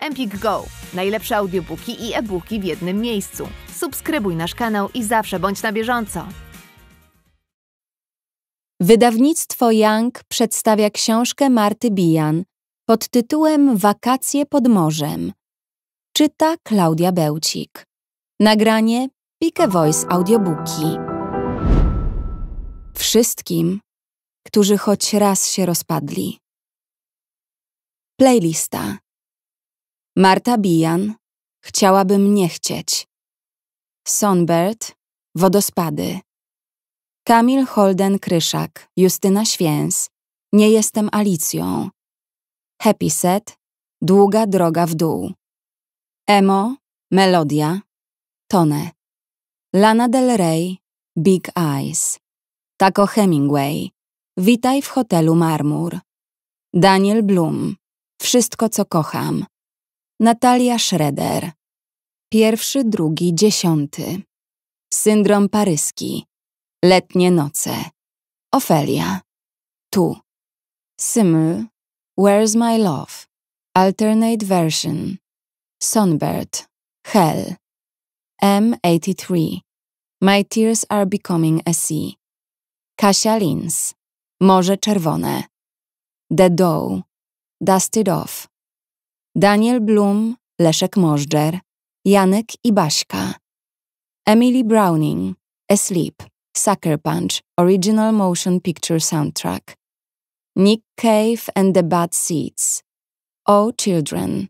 Empik Go. Najlepsze audiobooki i e-booki w jednym miejscu. Subskrybuj nasz kanał i zawsze bądź na bieżąco. Wydawnictwo Young przedstawia książkę Marty Bijan pod tytułem Wakacje pod morzem. Czyta Klaudia Bełcik. Nagranie Pike Voice Audiobooki. Wszystkim, którzy choć raz się rozpadli. Playlista. Marta Bijan, chciałabym nie chcieć. Sonbert, wodospady. Kamil Holden Kryszak, Justyna Święs, nie jestem Alicją. Happy Set, długa droga w dół. Emo, melodia, tone. Lana Del Rey, Big Eyes. Taco Hemingway, witaj w hotelu Marmur. Daniel Bloom. wszystko co kocham. Natalia Schroeder. Pierwszy, drugi, dziesiąty. Syndrom paryski. Letnie noce. Ofelia. Tu. Simmel. Where's my love? Alternate version. Sonbird. Hell. M83. My tears are becoming a sea. Kasia Lins. Morze Czerwone. The Dough. Dusted Off. Daniel Blum, Leszek Możdżer, Janek i Baśka, Emily Browning, Asleep, Sucker Punch, Original Motion Picture Soundtrack, Nick Cave and the Bad Seeds, "O Children,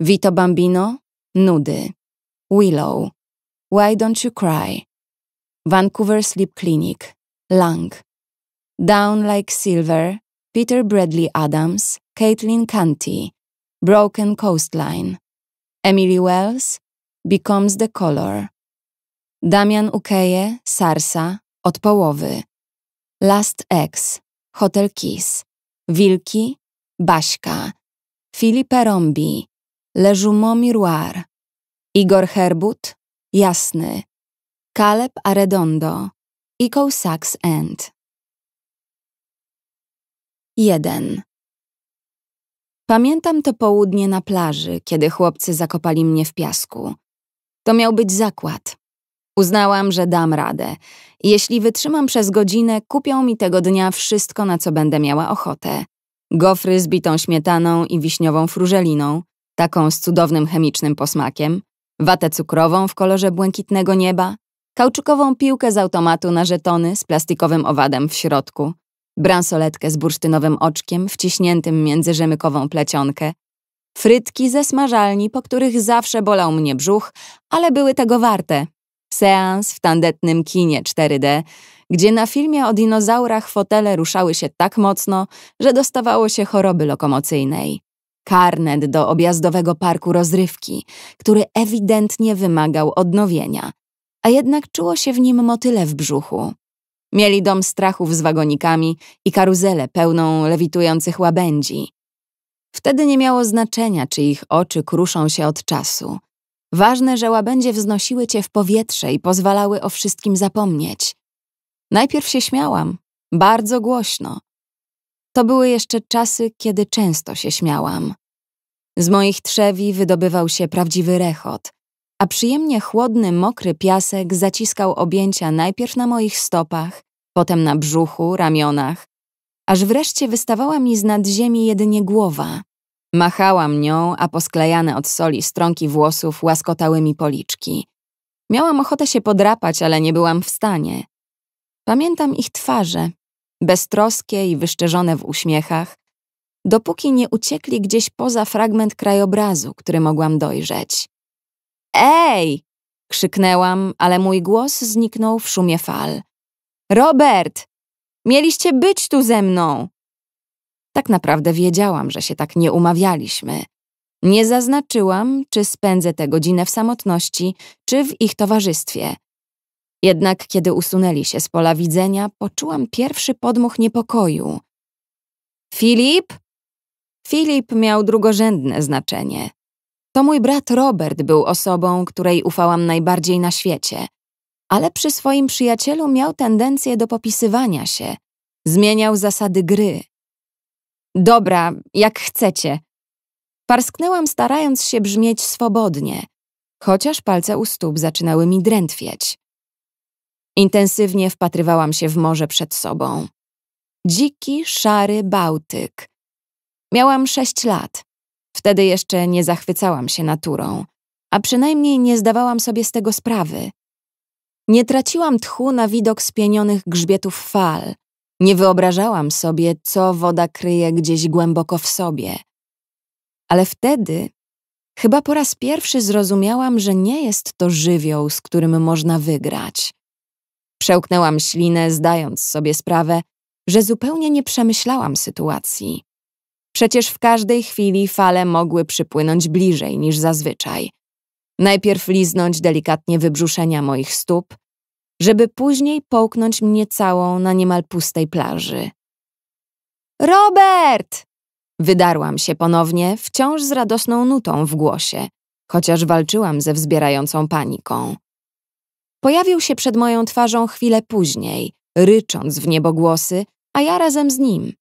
Vito Bambino, Nudy, Willow, Why Don't You Cry, Vancouver Sleep Clinic, Lang, Down Like Silver, Peter Bradley Adams, Caitlin Canty, Broken Coastline, Emily Wells, Becomes the Color, Damian Ukeje, Sarsa, Od połowy, Last Ex, Hotel Kiss, Wilki, Baśka, Filipe Rombi, Le Jumeau Miroir, Igor Herbut, Jasny, Caleb Arredondo, Eco Sax End. 1. Pamiętam to południe na plaży, kiedy chłopcy zakopali mnie w piasku. To miał być zakład. Uznałam, że dam radę. Jeśli wytrzymam przez godzinę, kupią mi tego dnia wszystko, na co będę miała ochotę. Gofry z bitą śmietaną i wiśniową frużeliną, taką z cudownym chemicznym posmakiem, watę cukrową w kolorze błękitnego nieba, kauczukową piłkę z automatu na żetony z plastikowym owadem w środku, bransoletkę z bursztynowym oczkiem wciśniętym między rzemykową plecionkę, frytki ze smażalni, po których zawsze bolał mnie brzuch, ale były tego warte. Seans w tandetnym kinie 4D, gdzie na filmie o dinozaurach fotele ruszały się tak mocno, że dostawało się choroby lokomocyjnej. Karnet do objazdowego parku rozrywki, który ewidentnie wymagał odnowienia, a jednak czuło się w nim motyle w brzuchu. Mieli dom strachów z wagonikami i karuzelę pełną lewitujących łabędzi. Wtedy nie miało znaczenia, czy ich oczy kruszą się od czasu. Ważne, że łabędzie wznosiły cię w powietrze i pozwalały o wszystkim zapomnieć. Najpierw się śmiałam, bardzo głośno. To były jeszcze czasy, kiedy często się śmiałam. Z moich trzewi wydobywał się prawdziwy rechot, a przyjemnie chłodny, mokry piasek zaciskał objęcia najpierw na moich stopach, potem na brzuchu, ramionach, aż wreszcie wystawała mi z nadziemi jedynie głowa. Machałam nią, a posklejane od soli stronki włosów łaskotały mi policzki. Miałam ochotę się podrapać, ale nie byłam w stanie. Pamiętam ich twarze, beztroskie i wyszczerzone w uśmiechach, dopóki nie uciekli gdzieś poza fragment krajobrazu, który mogłam dojrzeć. Ej! krzyknęłam, ale mój głos zniknął w szumie fal. Robert! Mieliście być tu ze mną! Tak naprawdę wiedziałam, że się tak nie umawialiśmy. Nie zaznaczyłam, czy spędzę tę godzinę w samotności, czy w ich towarzystwie. Jednak kiedy usunęli się z pola widzenia, poczułam pierwszy podmuch niepokoju. Filip? Filip miał drugorzędne znaczenie. To mój brat Robert był osobą, której ufałam najbardziej na świecie ale przy swoim przyjacielu miał tendencję do popisywania się, zmieniał zasady gry. Dobra, jak chcecie. Parsknęłam, starając się brzmieć swobodnie, chociaż palce u stóp zaczynały mi drętwieć. Intensywnie wpatrywałam się w morze przed sobą. Dziki, szary Bałtyk. Miałam sześć lat. Wtedy jeszcze nie zachwycałam się naturą, a przynajmniej nie zdawałam sobie z tego sprawy. Nie traciłam tchu na widok spienionych grzbietów fal. Nie wyobrażałam sobie, co woda kryje gdzieś głęboko w sobie. Ale wtedy chyba po raz pierwszy zrozumiałam, że nie jest to żywioł, z którym można wygrać. Przełknęłam ślinę, zdając sobie sprawę, że zupełnie nie przemyślałam sytuacji. Przecież w każdej chwili fale mogły przypłynąć bliżej niż zazwyczaj – Najpierw liznąć delikatnie wybrzuszenia moich stóp, żeby później połknąć mnie całą na niemal pustej plaży. Robert! Wydarłam się ponownie, wciąż z radosną nutą w głosie, chociaż walczyłam ze wzbierającą paniką. Pojawił się przed moją twarzą chwilę później, rycząc w niebogłosy, a ja razem z nim.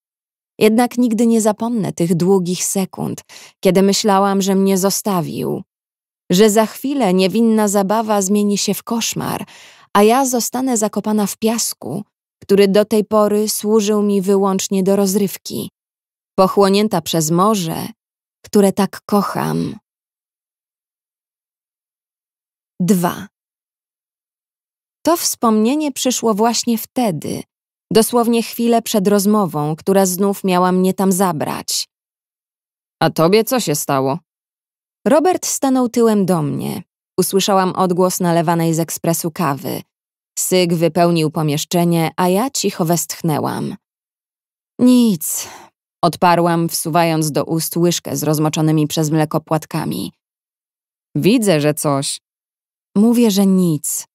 Jednak nigdy nie zapomnę tych długich sekund, kiedy myślałam, że mnie zostawił że za chwilę niewinna zabawa zmieni się w koszmar, a ja zostanę zakopana w piasku, który do tej pory służył mi wyłącznie do rozrywki, pochłonięta przez morze, które tak kocham. 2. To wspomnienie przyszło właśnie wtedy, dosłownie chwilę przed rozmową, która znów miała mnie tam zabrać. A tobie co się stało? Robert stanął tyłem do mnie. Usłyszałam odgłos nalewanej z ekspresu kawy. Syk wypełnił pomieszczenie, a ja cicho westchnęłam. Nic, odparłam, wsuwając do ust łyżkę z rozmoczonymi przez mleko płatkami. Widzę, że coś. Mówię, że nic.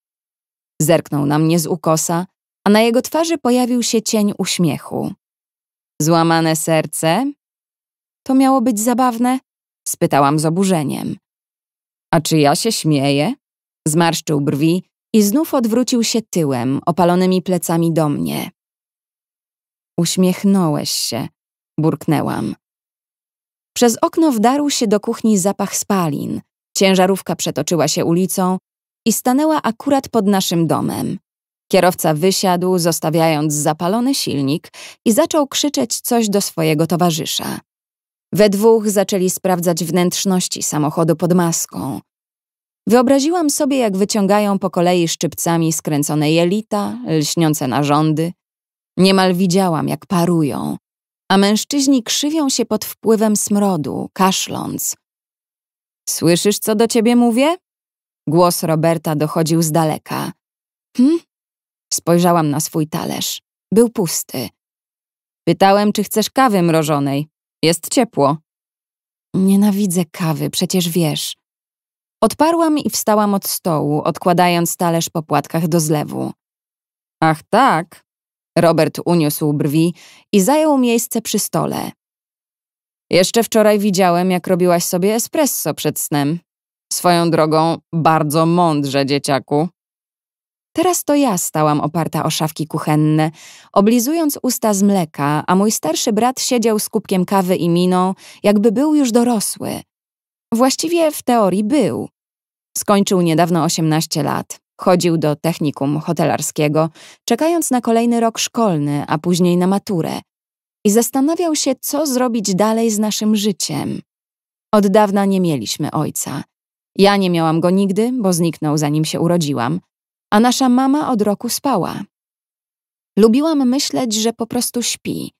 Zerknął na mnie z ukosa, a na jego twarzy pojawił się cień uśmiechu. Złamane serce? To miało być zabawne? spytałam z oburzeniem. A czy ja się śmieję? Zmarszczył brwi i znów odwrócił się tyłem, opalonymi plecami do mnie. Uśmiechnąłeś się, burknęłam. Przez okno wdarł się do kuchni zapach spalin. Ciężarówka przetoczyła się ulicą i stanęła akurat pod naszym domem. Kierowca wysiadł, zostawiając zapalony silnik i zaczął krzyczeć coś do swojego towarzysza. We dwóch zaczęli sprawdzać wnętrzności samochodu pod maską. Wyobraziłam sobie, jak wyciągają po kolei szczypcami skręcone jelita, lśniące narządy. Niemal widziałam, jak parują, a mężczyźni krzywią się pod wpływem smrodu, kaszląc. Słyszysz, co do ciebie mówię? Głos Roberta dochodził z daleka. Hm? Spojrzałam na swój talerz. Był pusty. Pytałem, czy chcesz kawy mrożonej, jest ciepło. Nienawidzę kawy, przecież wiesz. Odparłam i wstałam od stołu, odkładając talerz po płatkach do zlewu. Ach tak. Robert uniósł brwi i zajął miejsce przy stole. Jeszcze wczoraj widziałem, jak robiłaś sobie espresso przed snem. Swoją drogą, bardzo mądrze, dzieciaku. Teraz to ja stałam oparta o szafki kuchenne, oblizując usta z mleka, a mój starszy brat siedział z kubkiem kawy i miną, jakby był już dorosły. Właściwie w teorii był. Skończył niedawno 18 lat. Chodził do technikum hotelarskiego, czekając na kolejny rok szkolny, a później na maturę. I zastanawiał się, co zrobić dalej z naszym życiem. Od dawna nie mieliśmy ojca. Ja nie miałam go nigdy, bo zniknął zanim się urodziłam a nasza mama od roku spała. Lubiłam myśleć, że po prostu śpi.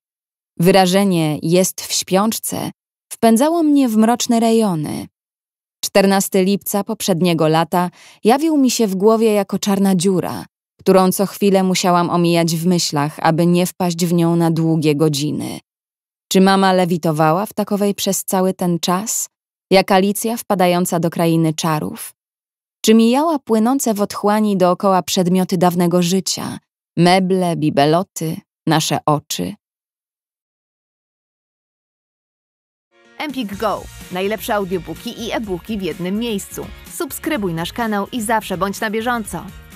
Wyrażenie jest w śpiączce wpędzało mnie w mroczne rejony. 14 lipca poprzedniego lata jawił mi się w głowie jako czarna dziura, którą co chwilę musiałam omijać w myślach, aby nie wpaść w nią na długie godziny. Czy mama lewitowała w takowej przez cały ten czas? Jak Alicja wpadająca do krainy czarów? czy mijała płynące w otchłani dookoła przedmioty dawnego życia, meble, bibeloty, nasze oczy. Empik Go. Najlepsze audiobooki i e-booki w jednym miejscu. Subskrybuj nasz kanał i zawsze bądź na bieżąco.